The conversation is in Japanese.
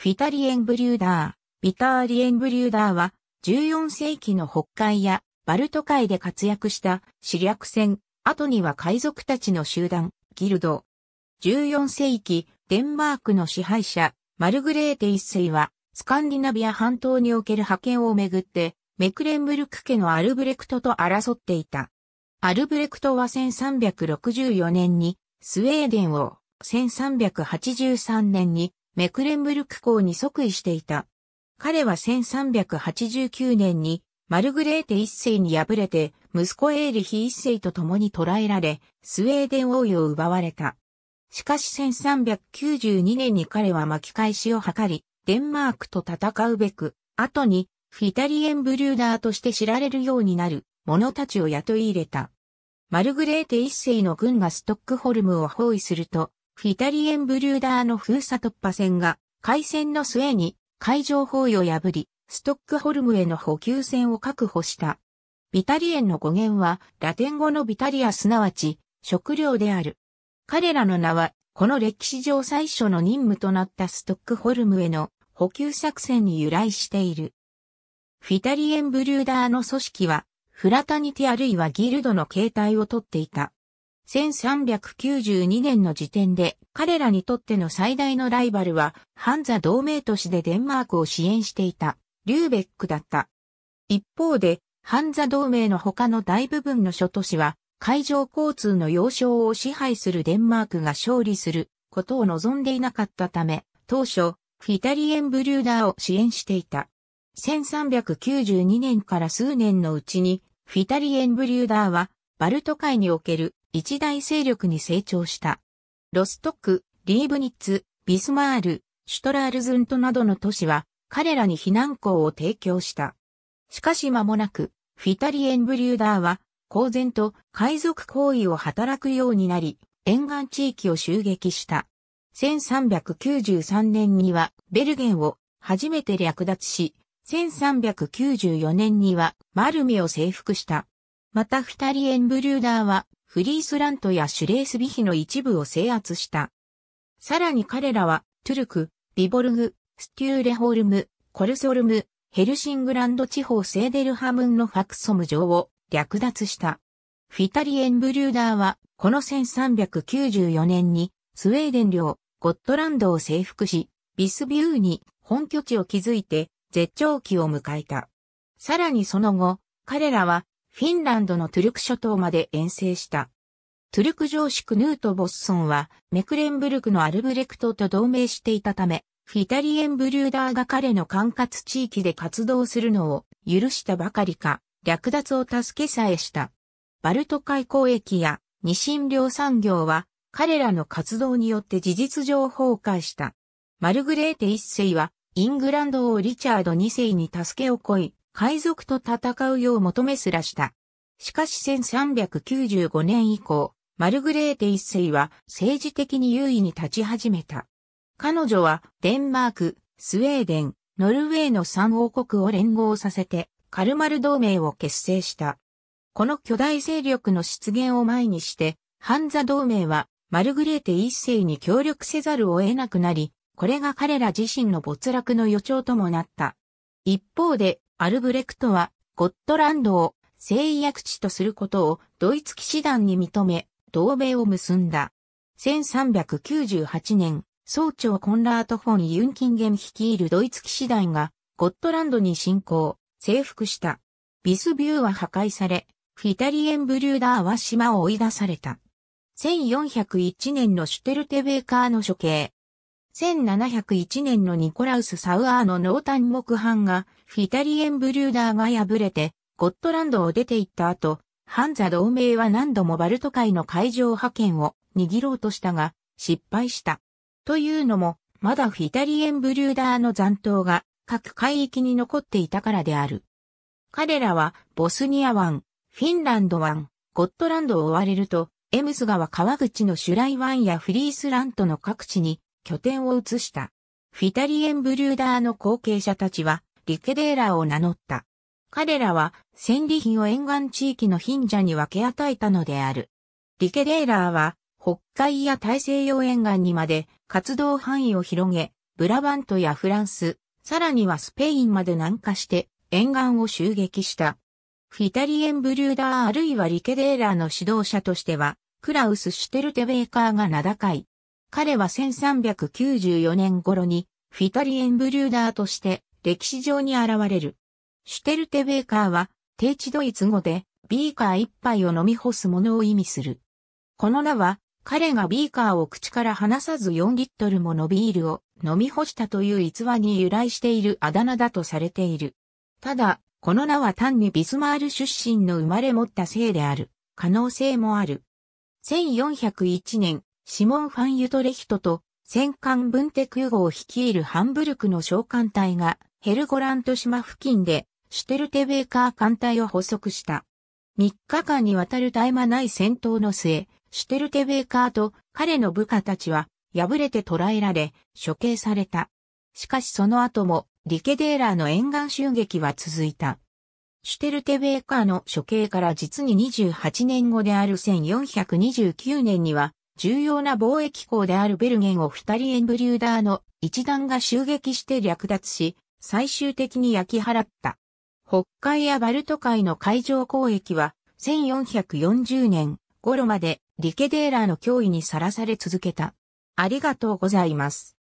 フィタリエンブリューダー、ビターリエンブリューダーは、14世紀の北海やバルト海で活躍した知略船、後には海賊たちの集団、ギルド。14世紀、デンマークの支配者、マルグレーテ一世は、スカンディナビア半島における覇権をめぐって、メクレンブルク家のアルブレクトと争っていた。アルブレクトは1364年にスウェーデンを、1383年にメクレンブルク公に即位していた。彼は1389年にマルグレーテ一世に敗れて、息子エーリヒ一世と共に捕らえられ、スウェーデン王位を奪われた。しかし1392年に彼は巻き返しを図り、デンマークと戦うべく、後にフィタリエンブリューダーとして知られるようになる者たちを雇い入れた。マルグレーテ一世の軍がストックホルムを包囲すると、フィタリエンブリューダーの封鎖突破戦が、海戦の末に海上包囲を破り、ストックホルムへの補給船を確保した。ビタリエンの語源は、ラテン語のビタリアすなわち、食料である。彼らの名は、この歴史上最初の任務となったストックホルムへの補給作戦に由来している。フィタリエンブリューダーの組織は、フラタニティあるいはギルドの形態をとっていた。1392年の時点で彼らにとっての最大のライバルはハンザ同盟都市でデンマークを支援していたリューベックだった。一方でハンザ同盟の他の大部分の諸都市は海上交通の要衝を支配するデンマークが勝利することを望んでいなかったため当初フィタリエンブリューダーを支援していた。1392年から数年のうちにフィタリエンブリューダーはバルト海における一大勢力に成長した。ロストク、リーブニッツ、ビスマール、シュトラールズントなどの都市は彼らに避難港を提供した。しかし間もなく、フィタリエンブリューダーは公然と海賊行為を働くようになり、沿岸地域を襲撃した。1393年にはベルゲンを初めて略奪し、1394年にはマルミを征服した。またフィタリエンブリューダーはフリースラントやシュレースビヒの一部を制圧した。さらに彼らは、トゥルク、ビボルグ、ステューレホルム、コルソルム、ヘルシングランド地方セーデルハムンのファクソム城を略奪した。フィタリエンブリューダーは、この1394年に、スウェーデン領、ゴットランドを征服し、ビスビューに本拠地を築いて、絶頂期を迎えた。さらにその後、彼らはフィンランドのトゥルク諸島まで遠征した。トゥルク常識。クヌート・ボッソンは、メクレンブルクのアルブレクトと同盟していたため、フィタリエンブリューダーが彼の管轄地域で活動するのを許したばかりか、略奪を助けさえした。バルト海交易や日清量産業は、彼らの活動によって事実上崩壊した。マルグレーテ一世は、イングランド王リチャード二世に助けをこい、海賊と戦うよう求めすらした。しかし1395年以降、マルグレーテ一世は政治的に優位に立ち始めた。彼女はデンマーク、スウェーデン、ノルウェーの3王国を連合させて、カルマル同盟を結成した。この巨大勢力の出現を前にして、ハンザ同盟はマルグレーテ一世に協力せざるを得なくなり、これが彼ら自身の没落の予兆ともなった。一方で、アルブレクトは、ゴットランドを制役地とすることをドイツ騎士団に認め、同盟を結んだ。1398年、総長コンラート・フォン・ユンキンゲン率いるドイツ騎士団が、ゴットランドに侵攻、征服した。ビスビューは破壊され、フィタリエンブリューダーは島を追い出された。1401年のシュテルテベーカーの処刑、1701年のニコラウス・サウアーの濃淡木版がフィタリエンブリューダーが敗れてゴットランドを出て行った後、ハンザ同盟は何度もバルト海の海上派遣を握ろうとしたが失敗した。というのも、まだフィタリエンブリューダーの残党が各海域に残っていたからである。彼らはボスニア湾、フィンランド湾、ゴットランドを追われると、エムス川川口のシュライ湾やフリースラントの各地に拠点を移した。フィタリエンブリューダーの後継者たちは、リケデーラーを名乗った。彼らは、戦利品を沿岸地域の貧者に分け与えたのである。リケデーラーは、北海や大西洋沿岸にまで活動範囲を広げ、ブラバントやフランス、さらにはスペインまで南下して沿岸を襲撃した。フィタリエンブリューダーあるいはリケデーラーの指導者としては、クラウス・シュテルテベーカーが名高い。彼は1394年頃にフィタリエンブリューダーとして歴史上に現れる。シュテルテベーカーは、低地ドイツ語で、ビーカー一杯を飲み干すものを意味する。この名は、彼がビーカーを口から離さず4リットルものビールを飲み干したという逸話に由来しているあだ名だとされている。ただ、この名は単にビスマール出身の生まれ持ったせいである、可能性もある。1401年、シモン・ファン・ユトレヒトと戦艦ブンテク号を率いるハンブルクの召喚隊がヘルゴラント島付近でシュテルテベーカー艦隊を捕捉した。3日間にわたる絶え間ない戦闘の末、シュテルテベーカーと彼の部下たちは敗れて捕らえられ処刑された。しかしその後もリケデーラーの沿岸襲撃は続いた。シュテルテベーカーの処刑から実に28年後である1429年には重要な貿易港であるベルゲンを二人エンブリューダーの一団が襲撃して略奪し、最終的に焼き払った。北海やバルト海の海上交易は1440年頃までリケデーラーの脅威にさらされ続けた。ありがとうございます。